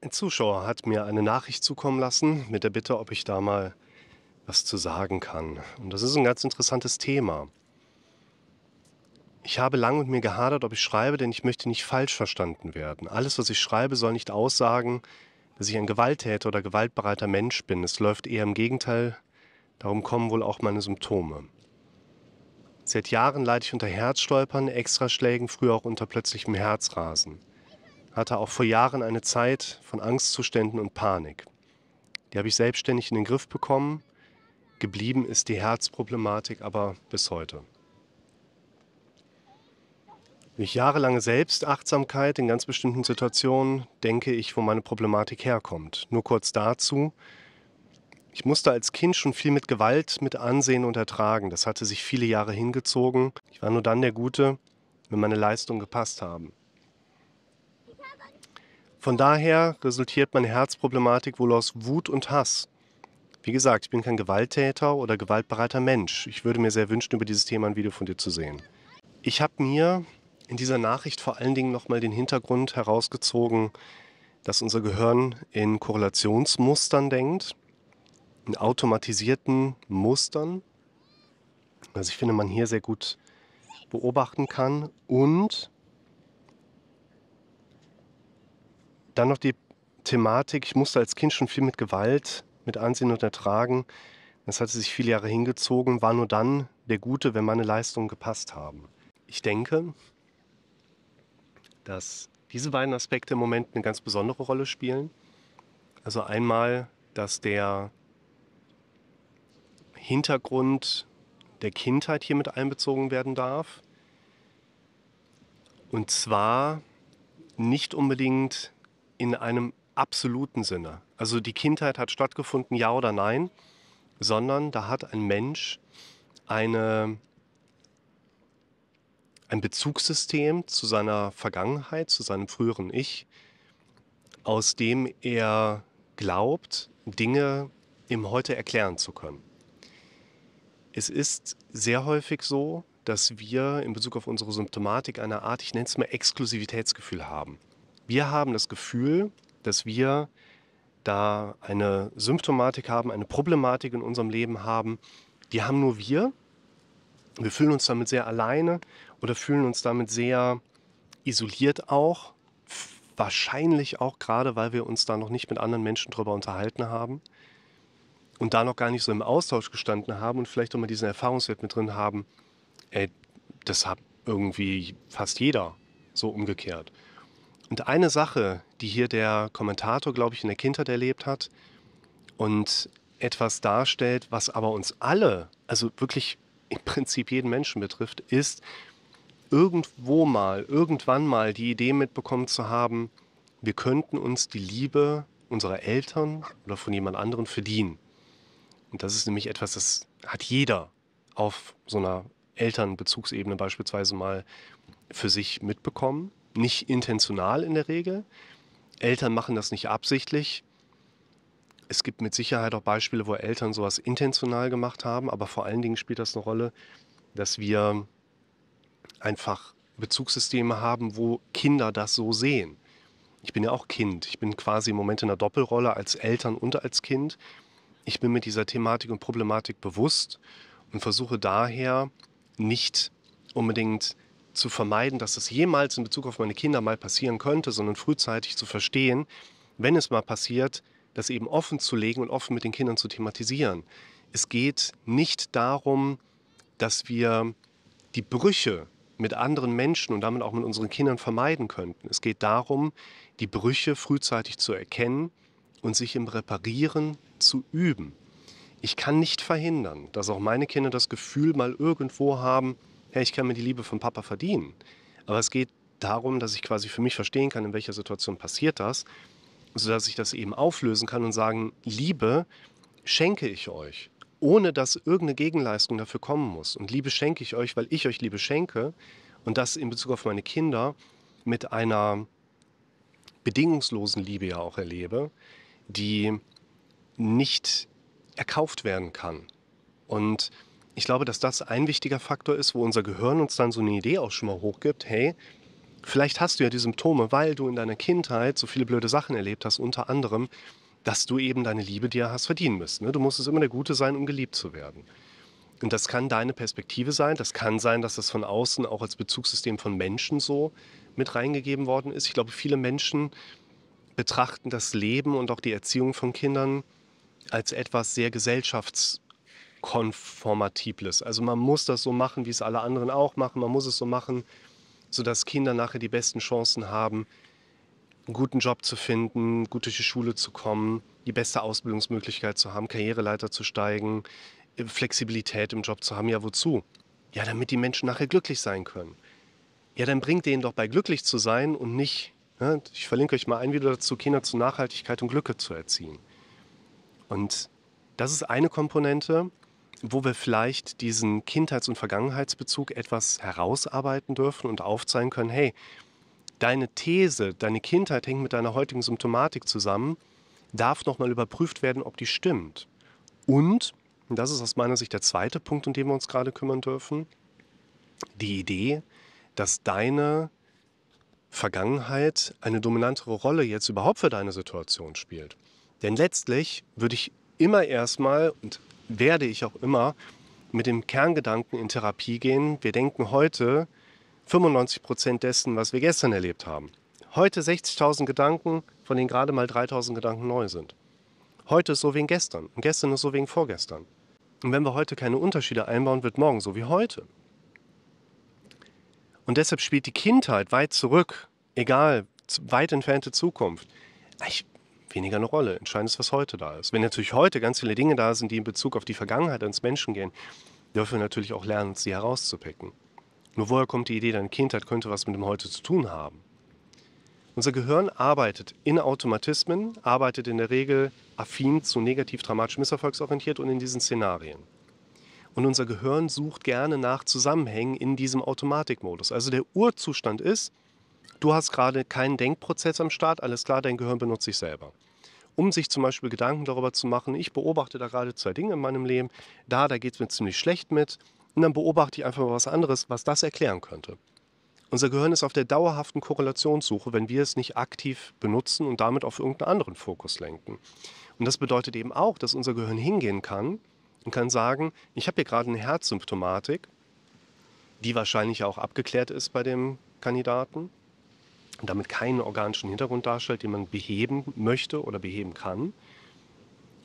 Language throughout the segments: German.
Ein Zuschauer hat mir eine Nachricht zukommen lassen mit der Bitte, ob ich da mal was zu sagen kann. Und das ist ein ganz interessantes Thema. Ich habe lange mit mir gehadert, ob ich schreibe, denn ich möchte nicht falsch verstanden werden. Alles, was ich schreibe, soll nicht aussagen, dass ich ein Gewalttäter oder gewaltbereiter Mensch bin. Es läuft eher im Gegenteil. Darum kommen wohl auch meine Symptome. Seit Jahren leide ich unter Herzstolpern, Extraschlägen, früher auch unter plötzlichem Herzrasen hatte auch vor Jahren eine Zeit von Angstzuständen und Panik. Die habe ich selbstständig in den Griff bekommen. Geblieben ist die Herzproblematik aber bis heute. Durch jahrelange Selbstachtsamkeit in ganz bestimmten Situationen denke ich, wo meine Problematik herkommt. Nur kurz dazu. Ich musste als Kind schon viel mit Gewalt mit ansehen und ertragen. Das hatte sich viele Jahre hingezogen. Ich war nur dann der Gute, wenn meine Leistungen gepasst haben. Von daher resultiert meine Herzproblematik wohl aus Wut und Hass. Wie gesagt, ich bin kein Gewalttäter oder gewaltbereiter Mensch. Ich würde mir sehr wünschen, über dieses Thema ein Video von dir zu sehen. Ich habe mir in dieser Nachricht vor allen Dingen nochmal den Hintergrund herausgezogen, dass unser Gehirn in Korrelationsmustern denkt, in automatisierten Mustern, was also ich finde, man hier sehr gut beobachten kann und Dann noch die Thematik, ich musste als Kind schon viel mit Gewalt, mit Ansehen und Ertragen. Das hatte sich viele Jahre hingezogen, war nur dann der Gute, wenn meine Leistungen gepasst haben. Ich denke, dass diese beiden Aspekte im Moment eine ganz besondere Rolle spielen. Also einmal, dass der Hintergrund der Kindheit hier mit einbezogen werden darf. Und zwar nicht unbedingt in einem absoluten Sinne. Also die Kindheit hat stattgefunden, ja oder nein, sondern da hat ein Mensch eine, ein Bezugssystem zu seiner Vergangenheit, zu seinem früheren Ich, aus dem er glaubt, Dinge im Heute erklären zu können. Es ist sehr häufig so, dass wir in Bezug auf unsere Symptomatik eine Art, ich nenne es mal, Exklusivitätsgefühl haben wir haben das Gefühl, dass wir da eine Symptomatik haben, eine Problematik in unserem Leben haben, die haben nur wir. Wir fühlen uns damit sehr alleine oder fühlen uns damit sehr isoliert auch. Wahrscheinlich auch gerade, weil wir uns da noch nicht mit anderen Menschen drüber unterhalten haben und da noch gar nicht so im Austausch gestanden haben und vielleicht auch mal diesen Erfahrungswert mit drin haben. Ey, das hat irgendwie fast jeder so umgekehrt. Und eine Sache, die hier der Kommentator, glaube ich, in der Kindheit erlebt hat und etwas darstellt, was aber uns alle, also wirklich im Prinzip jeden Menschen betrifft, ist irgendwo mal, irgendwann mal die Idee mitbekommen zu haben, wir könnten uns die Liebe unserer Eltern oder von jemand anderem verdienen. Und das ist nämlich etwas, das hat jeder auf so einer Elternbezugsebene beispielsweise mal für sich mitbekommen nicht intentional in der Regel. Eltern machen das nicht absichtlich. Es gibt mit Sicherheit auch Beispiele, wo Eltern sowas intentional gemacht haben, aber vor allen Dingen spielt das eine Rolle, dass wir einfach Bezugssysteme haben, wo Kinder das so sehen. Ich bin ja auch Kind. Ich bin quasi im Moment in einer Doppelrolle als Eltern und als Kind. Ich bin mir dieser Thematik und Problematik bewusst und versuche daher nicht unbedingt zu vermeiden, dass das jemals in Bezug auf meine Kinder mal passieren könnte, sondern frühzeitig zu verstehen, wenn es mal passiert, das eben offen zu legen und offen mit den Kindern zu thematisieren. Es geht nicht darum, dass wir die Brüche mit anderen Menschen und damit auch mit unseren Kindern vermeiden könnten. Es geht darum, die Brüche frühzeitig zu erkennen und sich im Reparieren zu üben. Ich kann nicht verhindern, dass auch meine Kinder das Gefühl mal irgendwo haben, hey, ich kann mir die Liebe von Papa verdienen. Aber es geht darum, dass ich quasi für mich verstehen kann, in welcher Situation passiert das, sodass ich das eben auflösen kann und sagen, Liebe schenke ich euch, ohne dass irgendeine Gegenleistung dafür kommen muss. Und Liebe schenke ich euch, weil ich euch Liebe schenke und das in Bezug auf meine Kinder mit einer bedingungslosen Liebe ja auch erlebe, die nicht erkauft werden kann. Und ich glaube, dass das ein wichtiger Faktor ist, wo unser Gehirn uns dann so eine Idee auch schon mal hochgibt, hey, vielleicht hast du ja die Symptome, weil du in deiner Kindheit so viele blöde Sachen erlebt hast, unter anderem, dass du eben deine Liebe dir hast verdienen müssen. Ne? Du musst es immer der Gute sein, um geliebt zu werden. Und das kann deine Perspektive sein. Das kann sein, dass das von außen auch als Bezugssystem von Menschen so mit reingegeben worden ist. Ich glaube, viele Menschen betrachten das Leben und auch die Erziehung von Kindern als etwas sehr gesellschafts- konformatibles. Also man muss das so machen, wie es alle anderen auch machen. Man muss es so machen, sodass Kinder nachher die besten Chancen haben, einen guten Job zu finden, gut durch die Schule zu kommen, die beste Ausbildungsmöglichkeit zu haben, Karriereleiter zu steigen, äh, Flexibilität im Job zu haben. Ja, wozu? Ja, damit die Menschen nachher glücklich sein können. Ja, dann bringt denen doch bei glücklich zu sein und nicht, ne? ich verlinke euch mal ein Video dazu, Kinder zu Nachhaltigkeit und Glücke zu erziehen. Und das ist eine Komponente wo wir vielleicht diesen Kindheits- und Vergangenheitsbezug etwas herausarbeiten dürfen und aufzeigen können, hey, deine These, deine Kindheit hängt mit deiner heutigen Symptomatik zusammen, darf nochmal überprüft werden, ob die stimmt. Und, und das ist aus meiner Sicht der zweite Punkt, um den wir uns gerade kümmern dürfen, die Idee, dass deine Vergangenheit eine dominantere Rolle jetzt überhaupt für deine Situation spielt. Denn letztlich würde ich immer erstmal, und werde ich auch immer mit dem Kerngedanken in Therapie gehen. Wir denken heute 95 Prozent dessen, was wir gestern erlebt haben. Heute 60.000 Gedanken, von denen gerade mal 3.000 Gedanken neu sind. Heute ist so wie gestern und gestern ist so wie vorgestern. Und wenn wir heute keine Unterschiede einbauen, wird morgen so wie heute. Und deshalb spielt die Kindheit weit zurück, egal, weit entfernte Zukunft. Ich weniger eine Rolle. Entscheidend ist, was heute da ist. Wenn natürlich heute ganz viele Dinge da sind, die in Bezug auf die Vergangenheit ans Menschen gehen, dürfen wir natürlich auch lernen, sie herauszupicken. Nur woher kommt die Idee, deine Kindheit könnte was mit dem Heute zu tun haben? Unser Gehirn arbeitet in Automatismen, arbeitet in der Regel affin zu negativ dramatisch misserfolgsorientiert und in diesen Szenarien. Und unser Gehirn sucht gerne nach Zusammenhängen in diesem Automatikmodus. Also der Urzustand ist, du hast gerade keinen Denkprozess am Start, alles klar, dein Gehirn benutzt sich selber. Um sich zum Beispiel Gedanken darüber zu machen, ich beobachte da gerade zwei Dinge in meinem Leben, da, da geht es mir ziemlich schlecht mit, und dann beobachte ich einfach mal was anderes, was das erklären könnte. Unser Gehirn ist auf der dauerhaften Korrelationssuche, wenn wir es nicht aktiv benutzen und damit auf irgendeinen anderen Fokus lenken. Und das bedeutet eben auch, dass unser Gehirn hingehen kann und kann sagen, ich habe hier gerade eine Herzsymptomatik, die wahrscheinlich auch abgeklärt ist bei dem Kandidaten damit keinen organischen Hintergrund darstellt, den man beheben möchte oder beheben kann.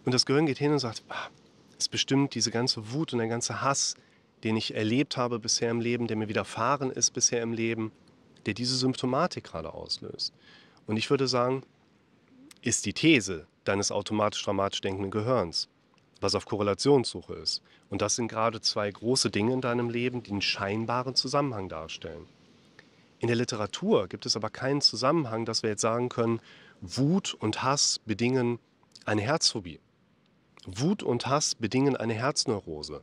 Und das Gehirn geht hin und sagt, ah, es bestimmt diese ganze Wut und der ganze Hass, den ich erlebt habe bisher im Leben, der mir widerfahren ist bisher im Leben, der diese Symptomatik gerade auslöst. Und ich würde sagen, ist die These deines automatisch-dramatisch denkenden Gehirns, was auf Korrelationssuche ist. Und das sind gerade zwei große Dinge in deinem Leben, die einen scheinbaren Zusammenhang darstellen. In der Literatur gibt es aber keinen Zusammenhang, dass wir jetzt sagen können, Wut und Hass bedingen eine Herzphobie. Wut und Hass bedingen eine Herzneurose.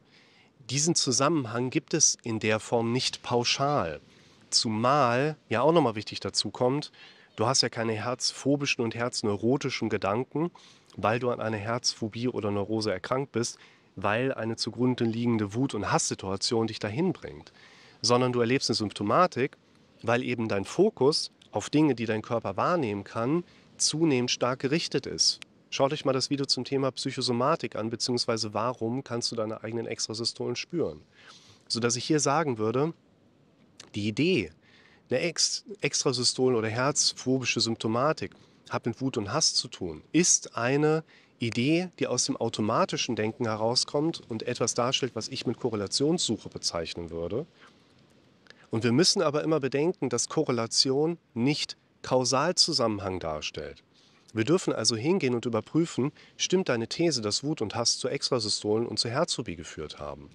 Diesen Zusammenhang gibt es in der Form nicht pauschal. Zumal ja auch nochmal wichtig dazu kommt, du hast ja keine herzphobischen und herzneurotischen Gedanken, weil du an einer Herzphobie oder Neurose erkrankt bist, weil eine zugrunde liegende Wut- und Hasssituation dich dahin bringt, sondern du erlebst eine Symptomatik, weil eben dein Fokus auf Dinge, die dein Körper wahrnehmen kann, zunehmend stark gerichtet ist. Schaut euch mal das Video zum Thema Psychosomatik an, beziehungsweise warum kannst du deine eigenen Extrasystolen spüren. Sodass ich hier sagen würde, die Idee, eine Ex Extrasystol- oder herzphobische Symptomatik hat mit Wut und Hass zu tun, ist eine Idee, die aus dem automatischen Denken herauskommt und etwas darstellt, was ich mit Korrelationssuche bezeichnen würde. Und wir müssen aber immer bedenken, dass Korrelation nicht Kausalzusammenhang darstellt. Wir dürfen also hingehen und überprüfen, stimmt deine These, dass Wut und Hass zu Extrasystolen und zu Herzobie geführt haben?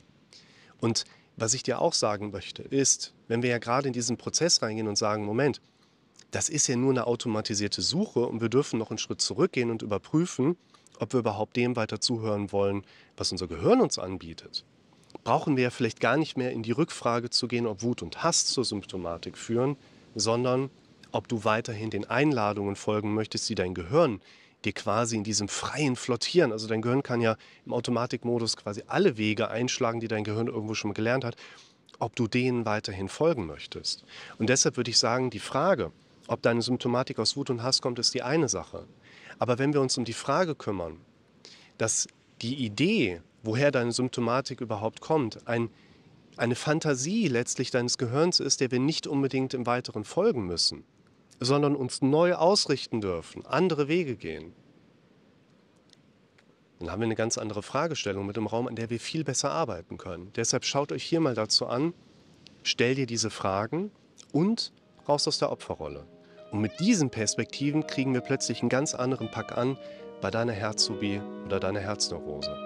Und was ich dir auch sagen möchte, ist, wenn wir ja gerade in diesen Prozess reingehen und sagen, Moment, das ist ja nur eine automatisierte Suche und wir dürfen noch einen Schritt zurückgehen und überprüfen, ob wir überhaupt dem weiter zuhören wollen, was unser Gehirn uns anbietet brauchen wir ja vielleicht gar nicht mehr in die Rückfrage zu gehen, ob Wut und Hass zur Symptomatik führen, sondern ob du weiterhin den Einladungen folgen möchtest, die dein Gehirn dir quasi in diesem freien Flottieren, also dein Gehirn kann ja im Automatikmodus quasi alle Wege einschlagen, die dein Gehirn irgendwo schon mal gelernt hat, ob du denen weiterhin folgen möchtest. Und deshalb würde ich sagen, die Frage, ob deine Symptomatik aus Wut und Hass kommt, ist die eine Sache. Aber wenn wir uns um die Frage kümmern, dass die Idee, woher deine Symptomatik überhaupt kommt, ein, eine Fantasie letztlich deines Gehirns ist, der wir nicht unbedingt im Weiteren folgen müssen, sondern uns neu ausrichten dürfen, andere Wege gehen. Dann haben wir eine ganz andere Fragestellung mit dem Raum, an der wir viel besser arbeiten können. Deshalb schaut euch hier mal dazu an, stell dir diese Fragen und raus aus der Opferrolle. Und mit diesen Perspektiven kriegen wir plötzlich einen ganz anderen Pack an bei deiner Herzsubi oder deiner Herzneurose.